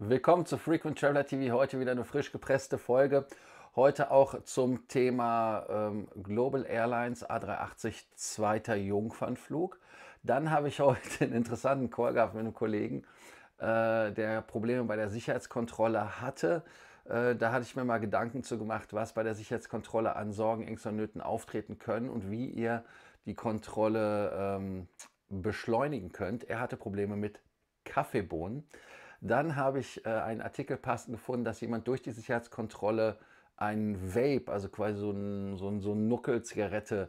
Willkommen zu Frequent Traveler TV. Heute wieder eine frisch gepresste Folge. Heute auch zum Thema ähm, Global Airlines A380 zweiter Jungfernflug. Dann habe ich heute einen interessanten Call gehabt mit einem Kollegen, äh, der Probleme bei der Sicherheitskontrolle hatte. Äh, da hatte ich mir mal Gedanken zu gemacht, was bei der Sicherheitskontrolle an Sorgen, Ängsten und Nöten auftreten können und wie ihr die Kontrolle ähm, beschleunigen könnt. Er hatte Probleme mit Kaffeebohnen. Dann habe ich äh, einen Artikel passend gefunden, dass jemand durch die Sicherheitskontrolle ein Vape, also quasi so ein, so ein, so ein Nuckel-Zigarette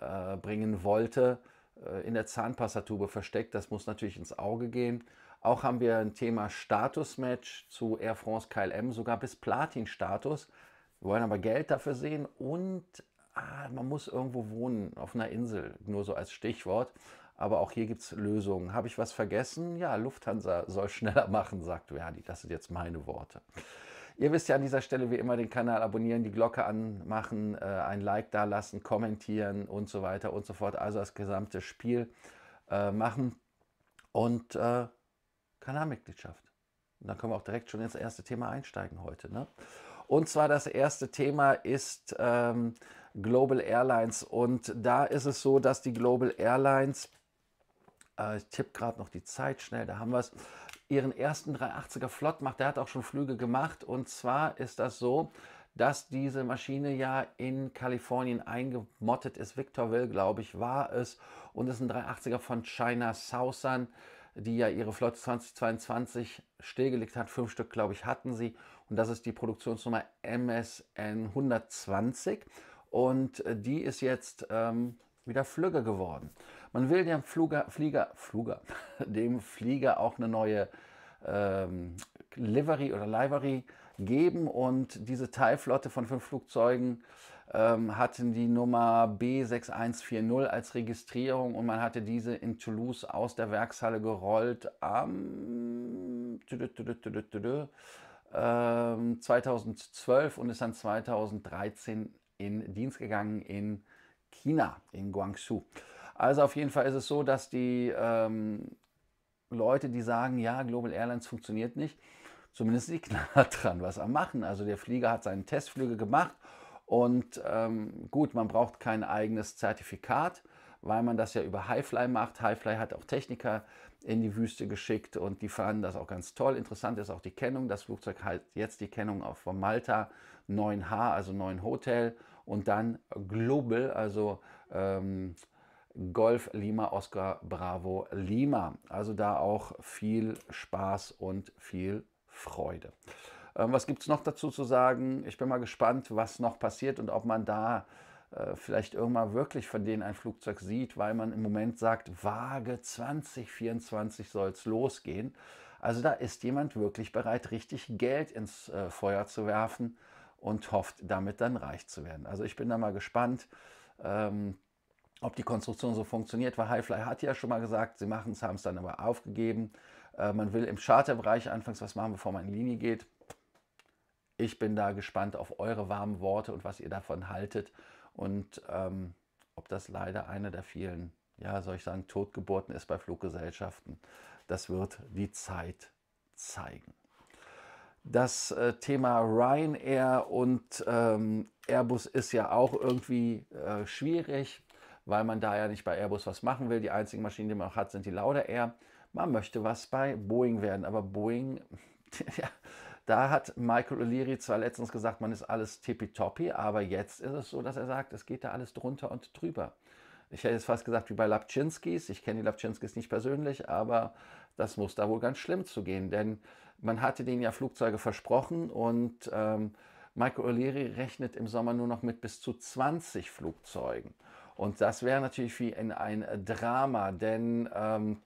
äh, bringen wollte, äh, in der Zahnpastatube versteckt. Das muss natürlich ins Auge gehen. Auch haben wir ein Thema Status-Match zu Air France KLM, sogar bis Platin-Status. Wir wollen aber Geld dafür sehen und ah, man muss irgendwo wohnen, auf einer Insel, nur so als Stichwort. Aber auch hier gibt es Lösungen. Habe ich was vergessen? Ja, Lufthansa soll schneller machen, sagt Verdi. Das sind jetzt meine Worte. Ihr wisst ja an dieser Stelle wie immer den Kanal abonnieren, die Glocke anmachen, äh, ein Like da lassen, kommentieren und so weiter und so fort. Also das gesamte Spiel äh, machen und äh, Kanalmitgliedschaft. Und dann können wir auch direkt schon ins erste Thema einsteigen heute. Ne? Und zwar das erste Thema ist ähm, Global Airlines. Und da ist es so, dass die Global Airlines äh, ich tippe gerade noch die Zeit schnell, da haben wir es, ihren ersten 380er flott macht. Der hat auch schon Flüge gemacht und zwar ist das so, dass diese Maschine ja in Kalifornien eingemottet ist. Victor Will, glaube ich, war es. Und es ist ein 380er von China Southern, die ja ihre Flotte 2022 stillgelegt hat. Fünf Stück, glaube ich, hatten sie. Und das ist die Produktionsnummer MSN 120. Und äh, die ist jetzt ähm, wieder flügge geworden. Man will dem Fluger, Flieger, Fluger, dem Flieger auch eine neue ähm, Livery oder Livery geben und diese Teilflotte von fünf Flugzeugen ähm, hatten die Nummer B6140 als Registrierung und man hatte diese in Toulouse aus der Werkshalle gerollt am 2012 ähm, und ist dann 2013 in Dienst gegangen in China, in Guangzhou. Also auf jeden Fall ist es so, dass die ähm, Leute, die sagen, ja, Global Airlines funktioniert nicht, zumindest die Knaller dran was am Machen. Also der Flieger hat seinen Testflüge gemacht und ähm, gut, man braucht kein eigenes Zertifikat, weil man das ja über Highfly macht. Highfly hat auch Techniker in die Wüste geschickt und die fanden das auch ganz toll. Interessant ist auch die Kennung. Das Flugzeug hat jetzt die Kennung auch von Malta 9H, also 9 Hotel und dann Global, also ähm, Golf Lima Oscar Bravo Lima. Also da auch viel Spaß und viel Freude. Ähm, was gibt es noch dazu zu sagen? Ich bin mal gespannt, was noch passiert und ob man da äh, vielleicht irgendwann wirklich von denen ein Flugzeug sieht, weil man im Moment sagt, Waage 2024 soll es losgehen. Also da ist jemand wirklich bereit, richtig Geld ins äh, Feuer zu werfen, und hofft damit dann reich zu werden. Also ich bin da mal gespannt. Ähm, ob die Konstruktion so funktioniert, weil Highfly hat ja schon mal gesagt, sie machen es, haben es dann aber aufgegeben. Äh, man will im Charterbereich anfangs was machen, bevor man in Linie geht. Ich bin da gespannt auf eure warmen Worte und was ihr davon haltet und ähm, ob das leider eine der vielen, ja, soll ich sagen, Totgeburten ist bei Fluggesellschaften. Das wird die Zeit zeigen das äh, Thema Ryanair und ähm, Airbus ist ja auch irgendwie äh, schwierig, weil man da ja nicht bei Airbus was machen will. Die einzigen Maschinen, die man auch hat, sind die Lauda Air. Man möchte was bei Boeing werden, aber Boeing, ja, da hat Michael O'Leary zwar letztens gesagt, man ist alles tippitoppi, aber jetzt ist es so, dass er sagt, es geht da alles drunter und drüber ich hätte jetzt fast gesagt wie bei Lapczynskis, ich kenne die Lapczynskis nicht persönlich, aber das muss da wohl ganz schlimm zu gehen, denn man hatte denen ja Flugzeuge versprochen und ähm, Michael O'Leary rechnet im Sommer nur noch mit bis zu 20 Flugzeugen. Und das wäre natürlich wie in ein Drama, denn ähm,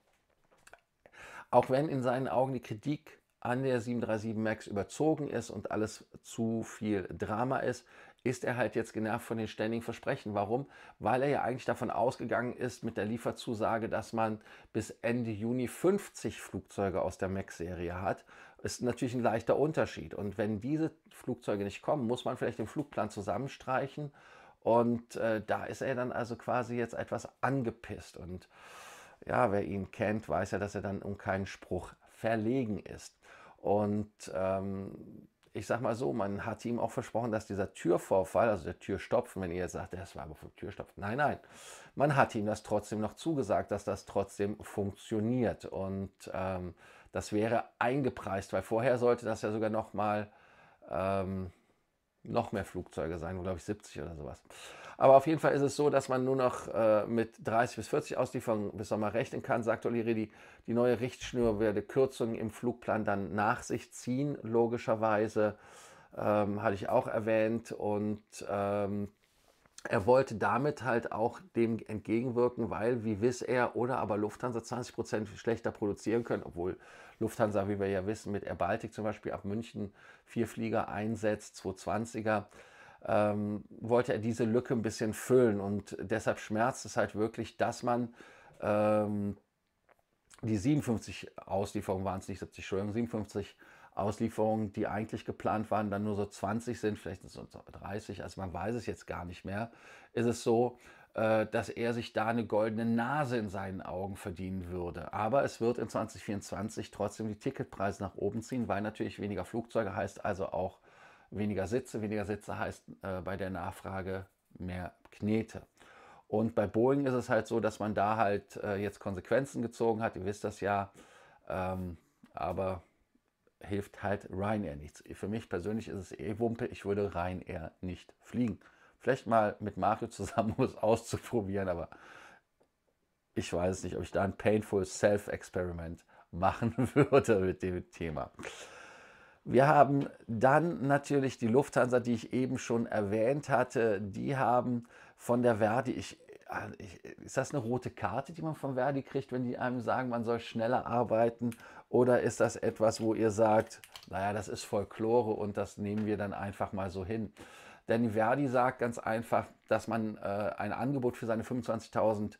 auch wenn in seinen Augen die Kritik an der 737 MAX überzogen ist und alles zu viel Drama ist, ist er halt jetzt genervt von den ständigen Versprechen. Warum? Weil er ja eigentlich davon ausgegangen ist mit der Lieferzusage, dass man bis Ende Juni 50 Flugzeuge aus der MAX-Serie hat. Ist natürlich ein leichter Unterschied. Und wenn diese Flugzeuge nicht kommen, muss man vielleicht den Flugplan zusammenstreichen. Und äh, da ist er dann also quasi jetzt etwas angepisst. Und ja, wer ihn kennt, weiß ja, dass er dann um keinen Spruch verlegen ist. Und ähm, ich sag mal so, man hat ihm auch versprochen, dass dieser Türvorfall, also der Türstopfen, wenn ihr jetzt sagt, das war aber vom Türstopfen, nein, nein, man hat ihm das trotzdem noch zugesagt, dass das trotzdem funktioniert und ähm, das wäre eingepreist, weil vorher sollte das ja sogar noch mal ähm, noch mehr Flugzeuge sein, glaube ich 70 oder sowas. Aber auf jeden Fall ist es so, dass man nur noch äh, mit 30 bis 40 Auslieferungen bis Sommer rechnen kann, sagt O'Leary. Die, die neue Richtschnur werde Kürzungen im Flugplan dann nach sich ziehen, logischerweise. Ähm, hatte ich auch erwähnt. Und ähm, er wollte damit halt auch dem entgegenwirken, weil wie Wiss Air oder aber Lufthansa 20% Prozent schlechter produzieren können, obwohl Lufthansa, wie wir ja wissen, mit Air Baltic zum Beispiel ab München vier Flieger einsetzt, 220er, ähm, wollte er diese Lücke ein bisschen füllen. Und deshalb schmerzt es halt wirklich, dass man ähm, die 57 Auslieferungen waren es nicht 70, Entschuldigung, 57 Auslieferungen, die eigentlich geplant waren, dann nur so 20 sind, vielleicht sind es 30, also man weiß es jetzt gar nicht mehr, ist es so, äh, dass er sich da eine goldene Nase in seinen Augen verdienen würde. Aber es wird in 2024 trotzdem die Ticketpreise nach oben ziehen, weil natürlich weniger Flugzeuge heißt also auch weniger Sitze. Weniger Sitze heißt äh, bei der Nachfrage mehr Knete. Und bei Boeing ist es halt so, dass man da halt äh, jetzt Konsequenzen gezogen hat. Ihr wisst das ja. Ähm, aber hilft halt Ryanair nichts. Für mich persönlich ist es eh Wumpe, ich würde Ryanair nicht fliegen. Vielleicht mal mit Mario zusammen, um es auszuprobieren, aber ich weiß nicht, ob ich da ein painful Self-Experiment machen würde mit dem Thema. Wir haben dann natürlich die Lufthansa, die ich eben schon erwähnt hatte. Die haben von der Verdi, ich äh, ist das eine rote Karte, die man von Verdi kriegt, wenn die einem sagen, man soll schneller arbeiten? Oder ist das etwas, wo ihr sagt, naja, das ist Folklore und das nehmen wir dann einfach mal so hin? Denn Verdi sagt ganz einfach, dass man äh, ein Angebot für seine 25.000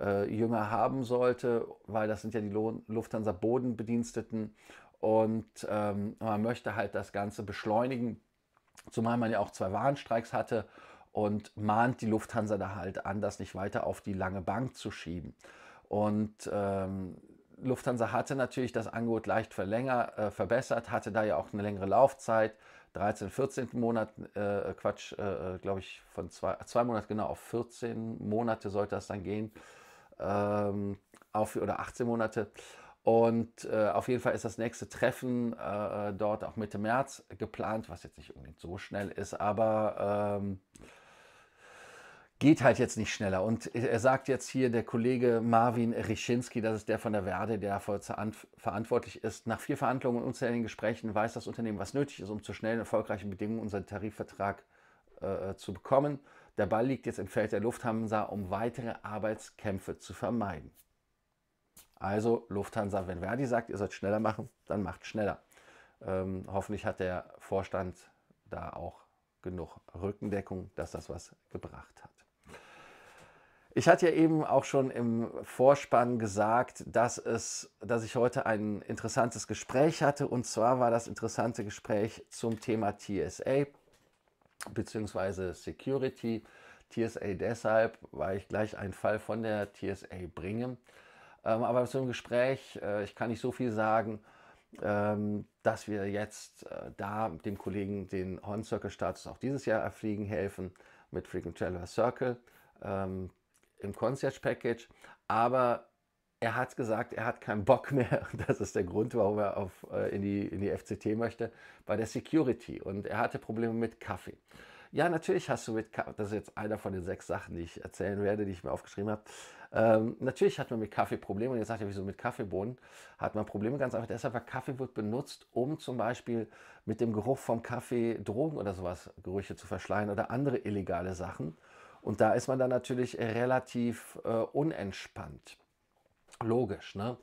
äh, Jünger haben sollte, weil das sind ja die Lufthansa Bodenbediensteten und ähm, man möchte halt das Ganze beschleunigen, zumal man ja auch zwei Warnstreiks hatte und mahnt die Lufthansa da halt an, das nicht weiter auf die lange Bank zu schieben. Und ähm, Lufthansa hatte natürlich das Angebot leicht verlängert, äh, verbessert, hatte da ja auch eine längere Laufzeit, 13, 14 Monate, äh, Quatsch, äh, äh glaube ich, von zwei, zwei Monate genau auf 14 Monate sollte das dann gehen, ähm, auf, oder 18 Monate. Und äh, auf jeden Fall ist das nächste Treffen äh, äh, dort auch Mitte März geplant, was jetzt nicht unbedingt so schnell ist, aber ähm, geht halt jetzt nicht schneller. Und er sagt jetzt hier der Kollege Marvin Rischinski, das ist der von der Werde, der verantwortlich ist. Nach vier Verhandlungen und unzähligen Gesprächen weiß das Unternehmen, was nötig ist, um zu schnellen, erfolgreichen Bedingungen unseren Tarifvertrag äh, zu bekommen. Der Ball liegt jetzt im Feld der Lufthansa, um weitere Arbeitskämpfe zu vermeiden. Also Lufthansa, wenn Verdi sagt, ihr sollt schneller machen, dann macht schneller. Ähm, hoffentlich hat der Vorstand da auch genug Rückendeckung, dass das was gebracht hat. Ich hatte ja eben auch schon im Vorspann gesagt, dass, es, dass ich heute ein interessantes Gespräch hatte. Und zwar war das interessante Gespräch zum Thema TSA bzw. Security. TSA deshalb, weil ich gleich einen Fall von der TSA bringe. Ähm, aber zum Gespräch, äh, ich kann nicht so viel sagen, ähm, dass wir jetzt äh, da dem Kollegen den Horn Circle Status auch dieses Jahr erfliegen helfen mit Frequent Traveler Circle. Ähm, im Concert Package, aber er hat gesagt, er hat keinen Bock mehr. Das ist der Grund, warum er auf, äh, in, die, in die FCT möchte, bei der Security. Und er hatte Probleme mit Kaffee. Ja, natürlich hast du mit Kaffee, das ist jetzt einer von den sechs Sachen, die ich erzählen werde, die ich mir aufgeschrieben habe. Ähm, natürlich hat man mit Kaffee Probleme. Und jetzt sagt er, wieso mit Kaffeebohnen hat man Probleme? Ganz einfach deshalb, weil Kaffee wird benutzt, um zum Beispiel mit dem Geruch vom Kaffee Drogen oder sowas, Gerüche zu verschleiern oder andere illegale Sachen. Und da ist man dann natürlich relativ äh, unentspannt. Logisch, ne?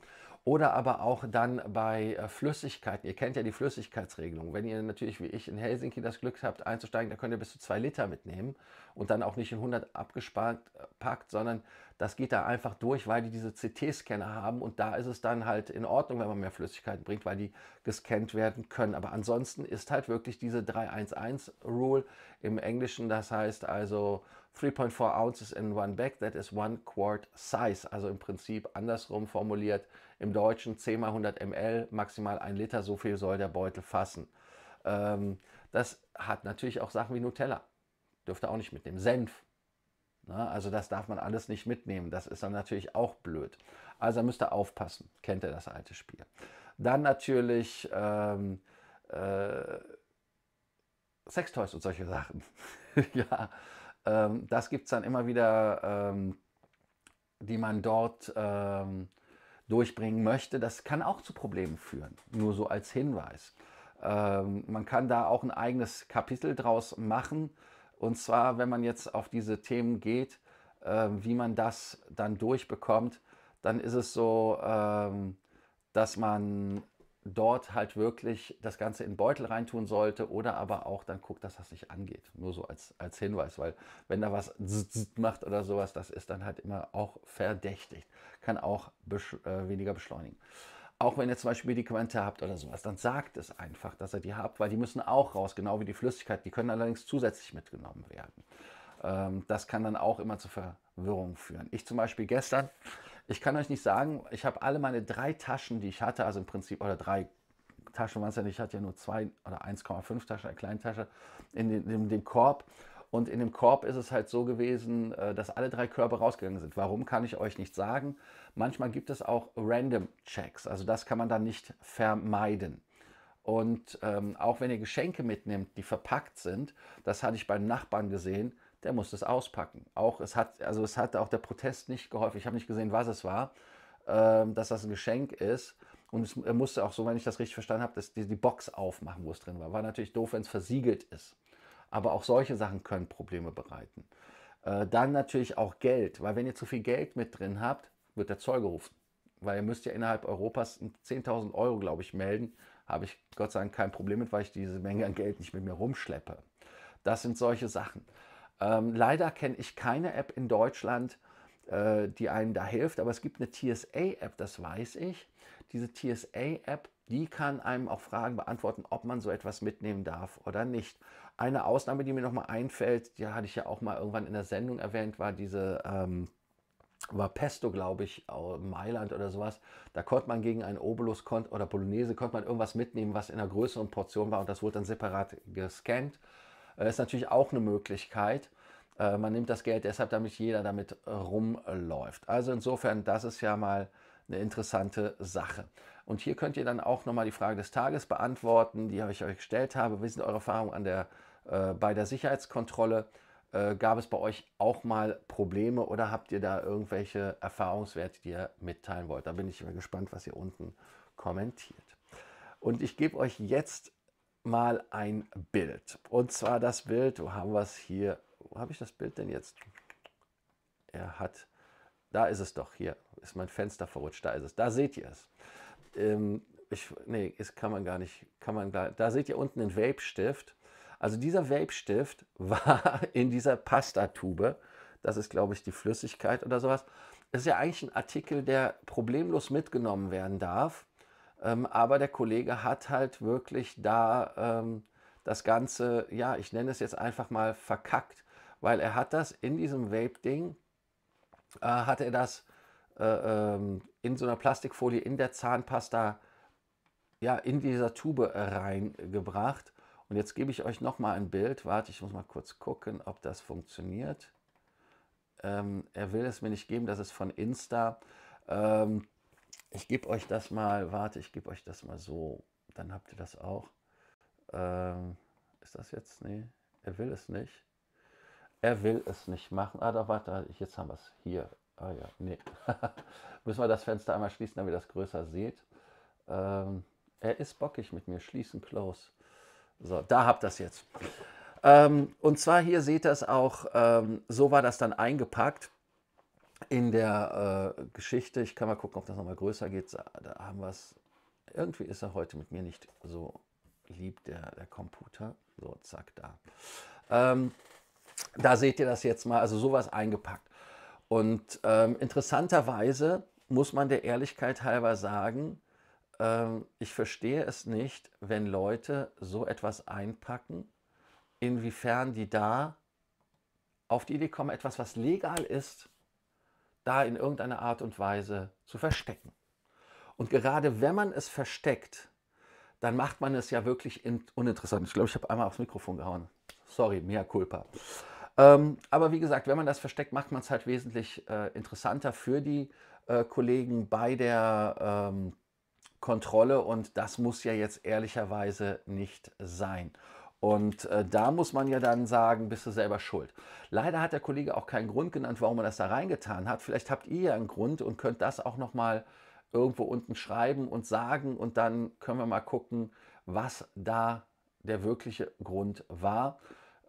oder aber auch dann bei äh, Flüssigkeiten. Ihr kennt ja die Flüssigkeitsregelung. Wenn ihr natürlich wie ich in Helsinki das Glück habt einzusteigen, dann könnt ihr bis zu zwei Liter mitnehmen und dann auch nicht in 100 abgespart äh, packt, sondern das geht da einfach durch, weil die diese CT-Scanner haben und da ist es dann halt in Ordnung, wenn man mehr Flüssigkeiten bringt, weil die gescannt werden können. Aber ansonsten ist halt wirklich diese 311-Rule im Englischen, das heißt also 3.4 ounces in one bag, that is one quart size. Also im Prinzip andersrum formuliert, im Deutschen 10 mal 100 ml, maximal ein Liter, so viel soll der Beutel fassen. Ähm, das hat natürlich auch Sachen wie Nutella, Dürfte auch nicht mitnehmen. Senf, na, ne? also das darf man alles nicht mitnehmen. Das ist dann natürlich auch blöd. Also müsst ihr aufpassen. Kennt ihr das alte Spiel? Dann natürlich ähm, äh, Sextoys und solche Sachen. ja, ähm, das gibt es dann immer wieder, ähm, die man dort ähm, durchbringen möchte, das kann auch zu Problemen führen. Nur so als Hinweis. Ähm, man kann da auch ein eigenes Kapitel draus machen. Und zwar, wenn man jetzt auf diese Themen geht, äh, wie man das dann durchbekommt, dann ist es so, ähm, dass man dort halt wirklich das Ganze in den Beutel reintun sollte oder aber auch dann guckt, dass das nicht angeht. Nur so als, als Hinweis, weil wenn da was macht oder sowas, das ist dann halt immer auch verdächtig. Kann auch besch äh, weniger beschleunigen. Auch wenn ihr zum Beispiel Medikamente habt oder sowas, dann sagt es einfach, dass ihr die habt, weil die müssen auch raus, genau wie die Flüssigkeit. Die können allerdings zusätzlich mitgenommen werden. Ähm, das kann dann auch immer zu Verwirrung führen. Ich zum Beispiel gestern ich kann euch nicht sagen, ich habe alle meine drei Taschen, die ich hatte, also im Prinzip, oder drei Taschen waren es ja nicht, ich hatte ja nur zwei oder 1,5 Taschen, eine kleine Tasche, in dem, in dem Korb. Und in dem Korb ist es halt so gewesen, äh, dass alle drei Körbe rausgegangen sind. Warum kann ich euch nicht sagen? Manchmal gibt es auch Random Checks, also das kann man dann nicht vermeiden. Und ähm, auch wenn ihr Geschenke mitnimmt, die verpackt sind, das hatte ich beim Nachbarn gesehen, der muss das auspacken. Auch es hat, also es hat auch der Protest nicht geholfen. Ich habe nicht gesehen, was es war, ähm, dass das ein Geschenk ist. Und es, er musste auch so, wenn ich das richtig verstanden habe, dass die, die Box aufmachen, wo es drin war. War natürlich doof, wenn es versiegelt ist. Aber auch solche Sachen können Probleme bereiten. Äh, dann natürlich auch Geld, weil wenn ihr zu viel Geld mit drin habt, wird der Zoll gerufen. Weil ihr müsst ja innerhalb Europas 10.000 Euro, glaube ich, melden. Habe ich Gott sei Dank kein Problem mit, weil ich diese Menge an Geld nicht mit mir rumschleppe. Das sind solche Sachen. Ähm, leider kenne ich keine App in Deutschland, äh, die einem da hilft, aber es gibt eine TSA-App, das weiß ich. Diese TSA-App, die kann einem auch Fragen beantworten, ob man so etwas mitnehmen darf oder nicht. Eine Ausnahme, die mir nochmal einfällt, die hatte ich ja auch mal irgendwann in der Sendung erwähnt, war diese ähm, war Pesto, glaube ich, Mailand oder sowas. Da konnte man gegen einen Obolus oder Bolognese konnte man irgendwas mitnehmen, was in einer größeren Portion war und das wurde dann separat gescannt äh, ist natürlich auch eine Möglichkeit. Äh, man nimmt das Geld deshalb, damit jeder damit rumläuft. Also insofern, das ist ja mal eine interessante Sache. Und hier könnt ihr dann auch nochmal die Frage des Tages beantworten, die ich euch gestellt habe. Wie sind eure Erfahrungen der, äh, bei der Sicherheitskontrolle? Äh, gab es bei euch auch mal Probleme oder habt ihr da irgendwelche Erfahrungswerte, die ihr mitteilen wollt? Da bin ich mal gespannt, was ihr unten kommentiert. Und ich gebe euch jetzt mal ein Bild. Und zwar das Bild, wo haben wir es hier? Wo habe ich das Bild denn jetzt? Er hat, da ist es doch, hier ist mein Fenster verrutscht, da ist es, da seht ihr es. Ähm, ich, nee, das kann man gar nicht, kann man gar, da seht ihr unten den Vape-Stift. Also dieser Vape-Stift war in dieser Pastatube, das ist glaube ich die Flüssigkeit oder sowas. Das ist ja eigentlich ein Artikel, der problemlos mitgenommen werden darf ähm, aber der Kollege hat halt wirklich da ähm, das Ganze, ja, ich nenne es jetzt einfach mal verkackt, weil er hat das in diesem Vape-Ding, äh, hat er das äh, ähm, in so einer Plastikfolie in der Zahnpasta, ja, in dieser Tube reingebracht. Und jetzt gebe ich euch nochmal ein Bild. Warte, ich muss mal kurz gucken, ob das funktioniert. Ähm, er will es mir nicht geben, das ist von Insta. Ähm, ich gebe euch das mal, warte, ich gebe euch das mal so. Dann habt ihr das auch. Ähm, ist das jetzt? Nee, er will es nicht. Er will es nicht machen. Ah, da warte, jetzt haben wir es. Hier. Ah ja, nee. Müssen wir das Fenster einmal schließen, damit ihr das größer seht. Ähm, er ist bockig mit mir. Schließen, close. So, da habt ihr es jetzt. Ähm, und zwar hier seht ihr es auch, ähm, so war das dann eingepackt in der äh, Geschichte, ich kann mal gucken, ob das nochmal größer geht, da haben wir es. Irgendwie ist er heute mit mir nicht so lieb, der, der Computer. So, zack, da. Ähm, da seht ihr das jetzt mal, also sowas eingepackt. Und ähm, interessanterweise muss man der Ehrlichkeit halber sagen, ähm, ich verstehe es nicht, wenn Leute so etwas einpacken, inwiefern die da auf die Idee kommen, etwas, was legal ist, da in irgendeiner Art und Weise zu verstecken. Und gerade wenn man es versteckt, dann macht man es ja wirklich uninteressant. Ich glaube, ich habe einmal aufs Mikrofon gehauen. Sorry, mea culpa. Ähm, aber wie gesagt, wenn man das versteckt, macht man es halt wesentlich äh, interessanter für die äh, Kollegen bei der ähm, Kontrolle und das muss ja jetzt ehrlicherweise nicht sein. Und äh, da muss man ja dann sagen, bist du selber schuld. Leider hat der Kollege auch keinen Grund genannt, warum er das da reingetan hat. Vielleicht habt ihr ja einen Grund und könnt das auch nochmal irgendwo unten schreiben und sagen und dann können wir mal gucken, was da der wirkliche Grund war.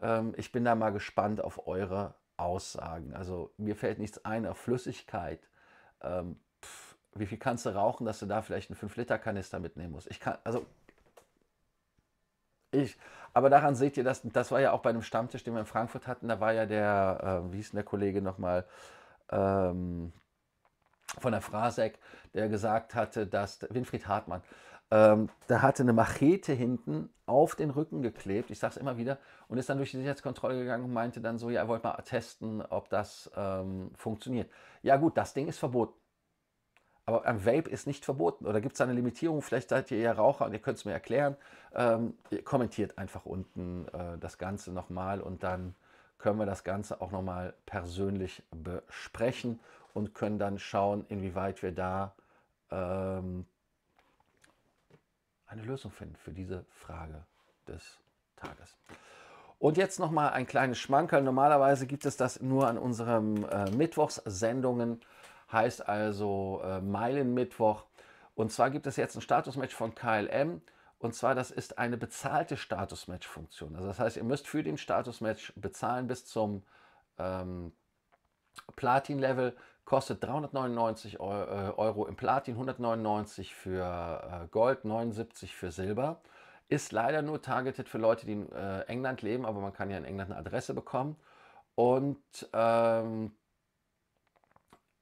Ähm, ich bin da mal gespannt auf eure Aussagen. Also mir fällt nichts ein auf Flüssigkeit. Ähm, pff, wie viel kannst du rauchen, dass du da vielleicht einen 5-Liter-Kanister mitnehmen musst? Ich kann, also ich. Aber daran seht ihr, das, das war ja auch bei einem Stammtisch, den wir in Frankfurt hatten, da war ja der, äh, wie hieß denn der Kollege nochmal, ähm, von der Frasek, der gesagt hatte, dass Winfried Hartmann, ähm, da hatte eine Machete hinten auf den Rücken geklebt, ich sage es immer wieder, und ist dann durch die Sicherheitskontrolle gegangen und meinte dann so, ja, er wollte mal testen, ob das ähm, funktioniert. Ja gut, das Ding ist verboten. Aber ein Vape ist nicht verboten oder gibt es eine Limitierung? Vielleicht seid ihr ja Raucher und ihr könnt es mir erklären. Ähm, kommentiert einfach unten äh, das Ganze nochmal und dann können wir das Ganze auch nochmal persönlich besprechen und können dann schauen, inwieweit wir da ähm, eine Lösung finden für diese Frage des Tages. Und jetzt nochmal ein kleines Schmankerl. Normalerweise gibt es das nur an unseren äh, Mittwochssendungen heißt also äh, Meilenmittwoch. Und zwar gibt es jetzt ein Statusmatch von KLM. Und zwar, das ist eine bezahlte Status-Match-Funktion. Also das heißt, ihr müsst für den Status-Match bezahlen bis zum ähm, Platin-Level. Kostet 399 äh, Euro im Platin, 199 für äh, Gold, 79 für Silber. Ist leider nur targeted für Leute, die in äh, England leben, aber man kann ja in England eine Adresse bekommen. Und ähm,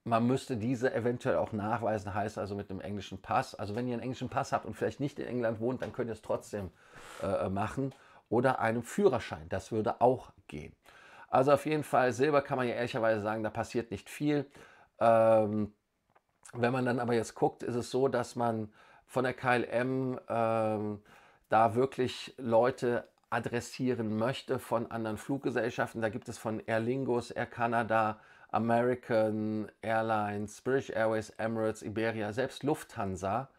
man müsste diese eventuell auch nachweisen, heißt also mit einem englischen Pass. Also wenn ihr einen englischen Pass habt und vielleicht nicht in England wohnt, dann könnt ihr es trotzdem äh, machen. Oder einem Führerschein, das würde auch gehen. Also auf jeden Fall, Silber kann man ja ehrlicherweise sagen, da passiert nicht viel. Ähm, wenn man dann aber jetzt guckt, ist es so, dass man von der KLM ähm, da wirklich Leute adressieren möchte von anderen Fluggesellschaften. Da gibt es von Aer Lingus, Air Canada, American Airlines, British Airways, Emirates, Iberia, selbst Lufthansa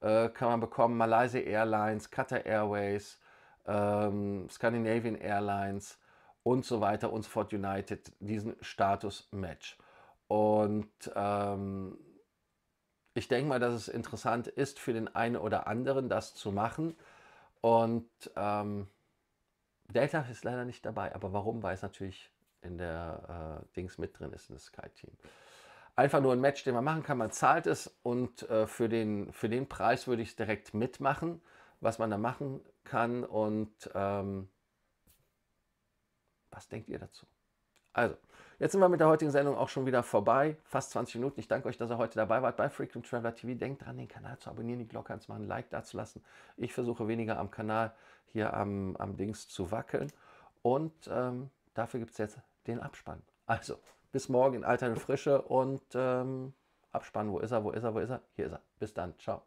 äh, kann man bekommen, Malaysia Airlines, Qatar Airways, ähm, Scandinavian Airlines und so weiter und so fort United diesen Status Match. Und ähm, ich denke mal, dass es interessant ist für den einen oder anderen, das zu machen. Und ähm, Delta ist leider nicht dabei, aber warum, weiß natürlich in der äh, Dings mit drin ist, in das Sky-Team. Einfach nur ein Match, den man machen kann, man zahlt es und äh, für, den, für den Preis würde ich es direkt mitmachen, was man da machen kann und ähm, was denkt ihr dazu? Also, jetzt sind wir mit der heutigen Sendung auch schon wieder vorbei. Fast 20 Minuten. Ich danke euch, dass ihr heute dabei wart bei Frequent Traveler TV. Denkt dran, den Kanal zu abonnieren, die Glocke anzumachen, ein Like da zu lassen. Ich versuche weniger am Kanal hier am, am Dings zu wackeln. Und ähm, dafür gibt es jetzt den Abspann. Also, bis morgen in alter Frische und ähm, Abspann. Wo ist er? Wo ist er? Wo ist er? Hier ist er. Bis dann. Ciao.